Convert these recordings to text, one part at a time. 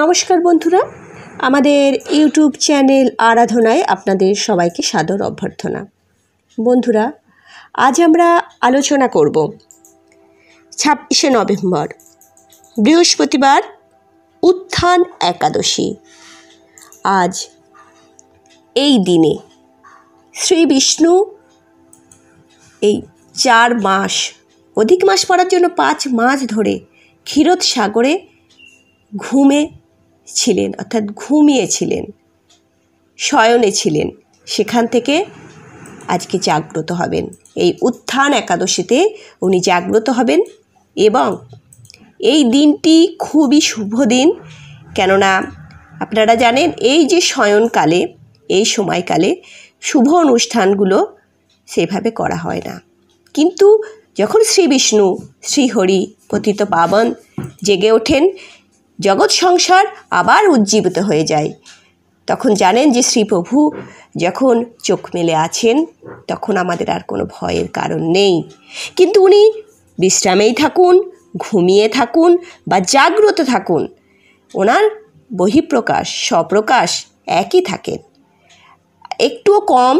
নমস্কার বন্ধুরা আমাদের ইউটিউব চ্যানেল আরাধনায় আপনাদের সবাইকে সাদর অভ্যর্থনা বন্ধুরা আজ আমরা আলোচনা করব ছাব্বিশে নভেম্বর বৃহস্পতিবার উত্থান একাদশী আজ এই দিনে শ্রী বিষ্ণু এই চার মাস অধিক মাস পড়ার জন্য পাঁচ মাস ধরে ক্ষীরোদ সাগরে ঘুমে ছিলেন অর্থাৎ ঘুমিয়েছিলেন শয়নে ছিলেন সেখান থেকে আজকে জাগ্রত হবেন এই উত্থান একাদশীতে উনি জাগ্রত হবেন এবং এই দিনটি খুবই শুভ দিন কেননা আপনারা জানেন এই যে শয়নকালে এই সময়কালে শুভ অনুষ্ঠানগুলো সেভাবে করা হয় না কিন্তু যখন শ্রী বিষ্ণু শ্রীহরি পতিত পাবন জেগে ওঠেন জগৎ সংসার আবার উজ্জীবিত হয়ে যায় তখন জানেন যে শ্রীপ্রভু যখন চোখ মেলে আছেন তখন আমাদের আর কোনো ভয়ের কারণ নেই কিন্তু উনি বিশ্রামেই থাকুন ঘুমিয়ে থাকুন বা জাগ্রত থাকুন ওনার বহিঃপ্রকাশ স্বপ্রকাশ একই থাকেন একটুও কম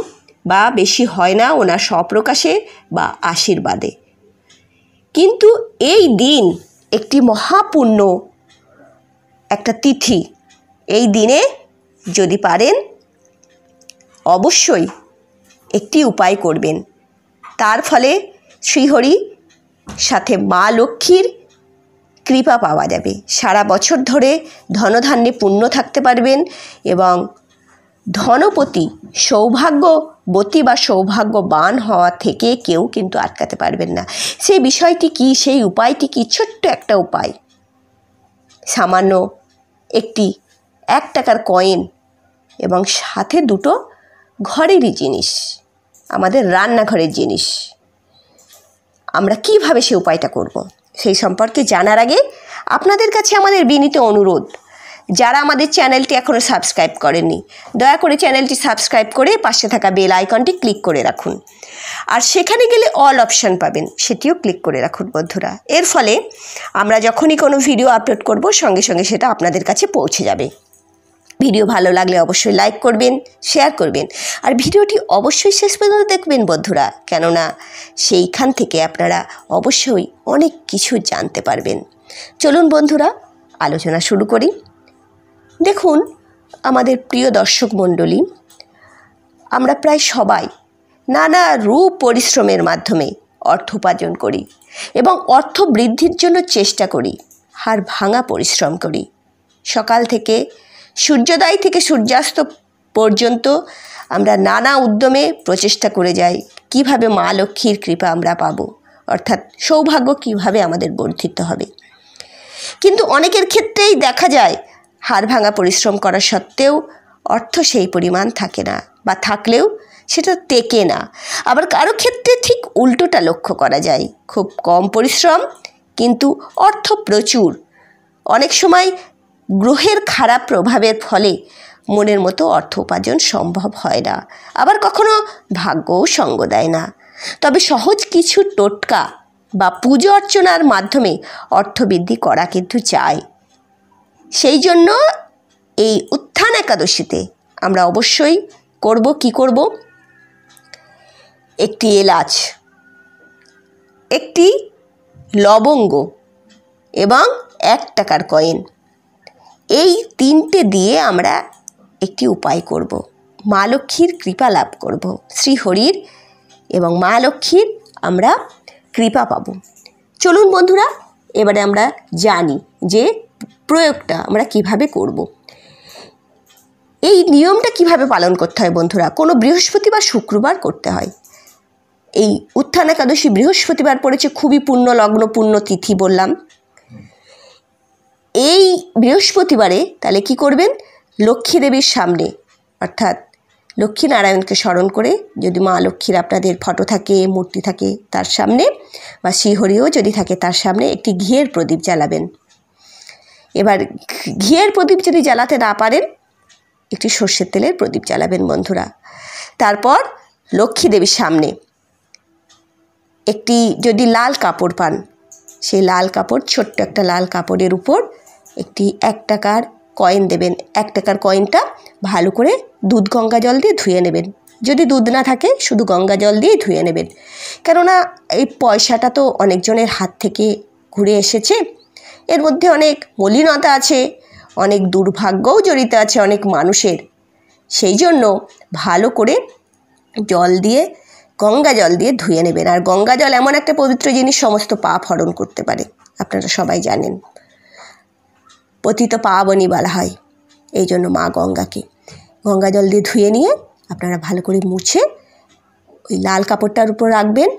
বা বেশি হয় না ওনার স্বপ্রকাশে বা আশীর্বাদে কিন্তু এই দিন একটি মহাপুণ্য একটা তিথি এই দিনে যদি পারেন অবশ্যই একটি উপায় করবেন তার ফলে শ্রীহরি সাথে মা লক্ষ্মীর কৃপা পাওয়া যাবে সারা বছর ধরে ধনধান্যে পূর্ণ থাকতে পারবেন এবং ধনপতি সৌভাগ্যবতী বা সৌভাগ্যবান হওয়া থেকে কেউ কিন্তু আটকাতে পারবেন না সেই বিষয়টি কি সেই উপায়টি কি ছোট্ট একটা উপায় সামান্য একটি এক টাকার কয়েন এবং সাথে দুটো ঘরেরই জিনিস আমাদের রান্নাঘরের জিনিস আমরা কিভাবে সে উপায়টা করব সেই সম্পর্কে জানার আগে আপনাদের কাছে আমাদের বিনীত অনুরোধ যারা আমাদের চ্যানেলটি এখনও সাবস্ক্রাইব করেনি দয়া করে চ্যানেলটি সাবস্ক্রাইব করে পাশে থাকা বেল আইকনটি ক্লিক করে রাখুন আর সেখানে গেলে অল অপশান পাবেন সেটিও ক্লিক করে রাখুন বন্ধুরা এর ফলে আমরা যখনই কোনো ভিডিও আপলোড করব সঙ্গে সঙ্গে সেটা আপনাদের কাছে পৌঁছে যাবে ভিডিও ভালো লাগলে অবশ্যই লাইক করবেন শেয়ার করবেন আর ভিডিওটি অবশ্যই শেষ পর্যন্ত দেখবেন বন্ধুরা কেননা সেইখান থেকে আপনারা অবশ্যই অনেক কিছু জানতে পারবেন চলুন বন্ধুরা আলোচনা শুরু করি দেখুন আমাদের প্রিয় দর্শক মণ্ডলী আমরা প্রায় সবাই নানা রূপ পরিশ্রমের মাধ্যমে অর্থ উপার্জন করি এবং অর্থ বৃদ্ধির জন্য চেষ্টা করি হার ভাঙা পরিশ্রম করি সকাল থেকে সূর্যোদয় থেকে সূর্যাস্ত পর্যন্ত আমরা নানা উদ্যমে প্রচেষ্টা করে যাই কিভাবে মা লক্ষ্মীর কৃপা আমরা পাব অর্থাৎ সৌভাগ্য কিভাবে আমাদের বর্ধিত হবে কিন্তু অনেকের ক্ষেত্রেই দেখা যায় হাড় ভাঙা পরিশ্রম করা সত্ত্বেও অর্থ সেই পরিমাণ থাকে না বা থাকলেও সেটা টেকে না আবার কারো ক্ষেত্রে ঠিক উল্টোটা লক্ষ্য করা যায় খুব কম পরিশ্রম কিন্তু অর্থ প্রচুর অনেক সময় গ্রহের খারাপ প্রভাবের ফলে মনের মতো অর্থ উপার্জন সম্ভব হয় না আবার কখনো ভাগ্যও সঙ্গ দেয় না তবে সহজ কিছু টোটকা বা পুজো অর্চনার মাধ্যমে অর্থবৃদ্ধি করা কিন্তু চায় সেই জন্য এই উত্থান একাদশীতে আমরা অবশ্যই করব কি করব একটি এলাচ একটি লবঙ্গ এবং এক টাকার কয়েন এই তিনটে দিয়ে আমরা একটি উপায় করব মা লক্ষ্মীর কৃপা লাভ করব শ্রীহরির এবং মা লক্ষ্মীর আমরা কৃপা পাব চলুন বন্ধুরা এবারে আমরা জানি যে প্রয়োগটা আমরা কিভাবে করব। এই নিয়মটা কিভাবে পালন করতে হয় বন্ধুরা কোনো বৃহস্পতি বা শুক্রবার করতে হয় এই উত্থান একাদশী বৃহস্পতিবার পড়েছে খুবই পূর্ণ লগ্ন পূর্ণ তিথি বললাম এই বৃহস্পতিবারে তাহলে কি করবেন লক্ষ্মী দেবীর সামনে অর্থাৎ লক্ষ্মীনারায়ণকে স্মরণ করে যদি মা লক্ষ্মীর আপনাদের ফটো থাকে মূর্তি থাকে তার সামনে বা শ্রীহরিও যদি থাকে তার সামনে একটি ঘিয়ের প্রদীপ জ্বালাবেন এবার ঘিয়ের প্রদীপ যদি জ্বালাতে না পারেন একটি সর্ষের তেলের প্রদীপ জ্বালাবেন বন্ধুরা তারপর লক্ষ্মী দেবীর সামনে একটি যদি লাল কাপড় পান সেই লাল কাপড় ছোট্ট একটা লাল কাপড়ের উপর একটি এক টাকার কয়েন দেবেন এক টাকার কয়েনটা ভালো করে দুধ গঙ্গা জল দিয়ে ধুয়ে নেবেন যদি দুধ না থাকে শুধু গঙ্গা জল দিয়েই ধুয়ে নেবেন কেননা এই পয়সাটা তো অনেকজনের হাত থেকে ঘুরে এসেছে এর মধ্যে অনেক মলিনতা আছে অনেক দুর্ভাগ্যও জড়িত আছে অনেক মানুষের সেই জন্য ভালো করে জল দিয়ে গঙ্গা জল দিয়ে ধুয়ে নেবেন আর গঙ্গা জল এমন একটা পবিত্র জিনিস সমস্ত পা হরণ করতে পারে আপনারা সবাই জানেন পতিত বনি বলা হয় এই জন্য মা গঙ্গাকে গঙ্গা জল দিয়ে ধুয়ে নিয়ে আপনারা ভালো করে মুছে ওই লাল কাপড়টার উপর রাখবেন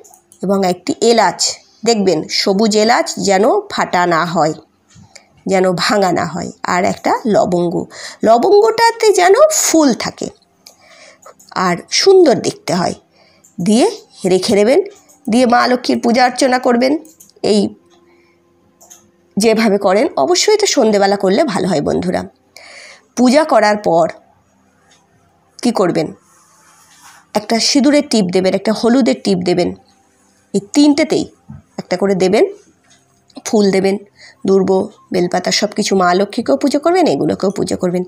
এবং একটি এলাচ দেখবেন সবুজ এলাচ যেন ফাটা না হয় যেন ভাঙা না হয় আর একটা লবঙ্গ লবঙ্গটাতে যেন ফুল থাকে আর সুন্দর দেখতে হয় দিয়ে রেখে দেবেন দিয়ে মা লক্ষ্মীর পূজা অর্চনা করবেন এই যেভাবে করেন অবশ্যই তো সন্ধেবেলা করলে ভালো হয় বন্ধুরা পূজা করার পর কি করবেন একটা সিঁদুরের টিপ দেবেন একটা হলুদের টিপ দেবেন এই তিনটেতেই একটা করে দেবেন ফুল দেবেন দুর্ব বেলপাতা সব কিছু মা লক্ষ্মীকেও পুজো করবেন এগুলোকেও পুজো করবেন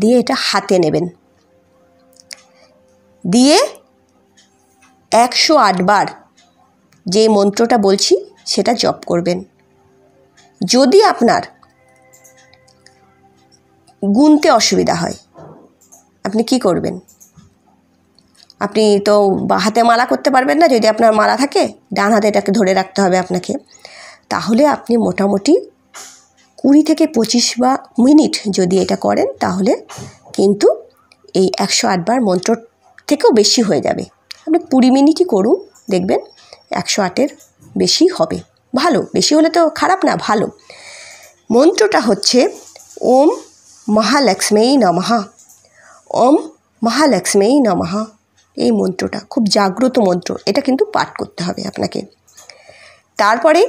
দিয়ে এটা হাতে নেবেন দিয়ে একশো আটবার যে মন্ত্রটা বলছি সেটা জপ করবেন যদি আপনার গুনতে অসুবিধা হয় আপনি কি করবেন আপনি তো হাতে মালা করতে পারবেন না যদি আপনার মালা থাকে ডান হাতে এটাকে ধরে রাখতে হবে আপনাকে তাহলে আপনি মোটামুটি কুড়ি থেকে পঁচিশ বা মিনিট যদি এটা করেন তাহলে কিন্তু এই একশো আটবার মন্ত্র থেকেও বেশি হয়ে যাবে আপনি কুড়ি মিনিটই করুন দেখবেন একশো আটের বেশি হবে ভালো বেশি হলে তো খারাপ না ভালো মন্ত্রটা হচ্ছে ওম মহালক্ষ্মী নমহা ওম মহালক্ষ্মী নমহা এই মন্ত্রটা খুব জাগ্রত মন্ত্র এটা কিন্তু পাঠ করতে হবে আপনাকে তারপরে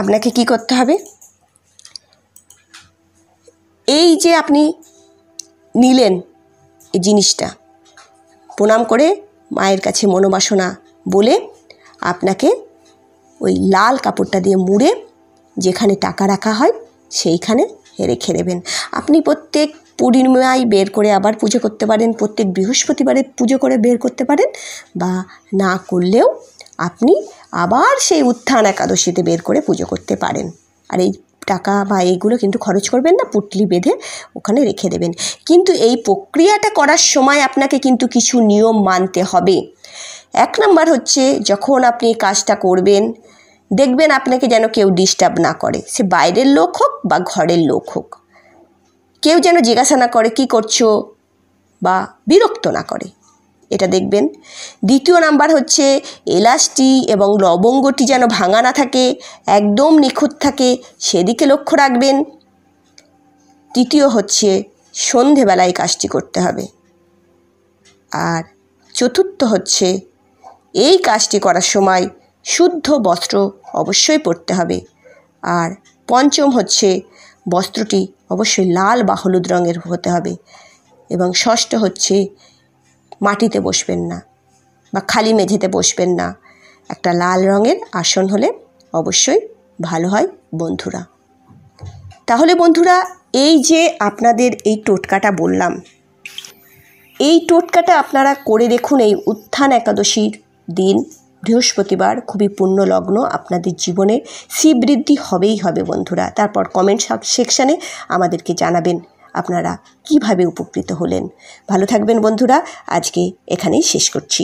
আপনাকে কি করতে হবে এই যে আপনি নিলেন এই জিনিসটা প্রণাম করে মায়ের কাছে মনোবাসনা বলে আপনাকে ওই লাল কাপড়টা দিয়ে মুড়ে যেখানে টাকা রাখা হয় সেইখানে রেখে দেবেন আপনি প্রত্যেক পূর্ণিমায় বের করে আবার পুজো করতে পারেন প্রত্যেক বৃহস্পতিবারে পুজো করে বের করতে পারেন বা না করলেও আপনি আবার সেই উত্থান একাদশীতে বের করে পুজো করতে পারেন আর এই টাকা বা এইগুলো কিন্তু খরচ করবেন না পুটলি বেঁধে ওখানে রেখে দেবেন কিন্তু এই প্রক্রিয়াটা করার সময় আপনাকে কিন্তু কিছু নিয়ম মানতে হবে এক নম্বর হচ্ছে যখন আপনি কাজটা করবেন দেখবেন আপনাকে যেন কেউ ডিস্টার্ব না করে সে বাইরের লোক হোক বা ঘরের লোক হোক কেউ যেন জিজ্ঞাসা না করে কি করছো বা বিরক্ত না করে এটা দেখবেন দ্বিতীয় নাম্বার হচ্ছে এলাচটি এবং লবঙ্গটি যেন ভাঙা না থাকে একদম নিখুঁত থাকে সেদিকে লক্ষ্য রাখবেন তৃতীয় হচ্ছে সন্ধেবেলায় কাজটি করতে হবে আর চতুর্থ হচ্ছে এই কাজটি করার সময় শুদ্ধ বস্ত্র অবশ্যই পরতে হবে আর পঞ্চম হচ্ছে বস্ত্রটি অবশ্যই লাল বা হলুদ রঙের হতে হবে এবং ষষ্ঠ হচ্ছে মাটিতে বসবেন না বা খালি মেঝেতে বসবেন না একটা লাল রঙের আসন হলে অবশ্যই ভালো হয় বন্ধুরা তাহলে বন্ধুরা এই যে আপনাদের এই টোটকাটা বললাম এই টোটকাটা আপনারা করে দেখুন এই উত্থান একাদশীর দিন বৃহস্পতিবার খুবই পূর্ণ লগ্ন আপনাদের জীবনে শ্রীবৃদ্ধি হবেই হবে বন্ধুরা তারপর কমেন্ট সেকশানে আমাদেরকে জানাবেন আপনারা কিভাবে উপকৃত হলেন ভালো থাকবেন বন্ধুরা আজকে এখানেই শেষ করছি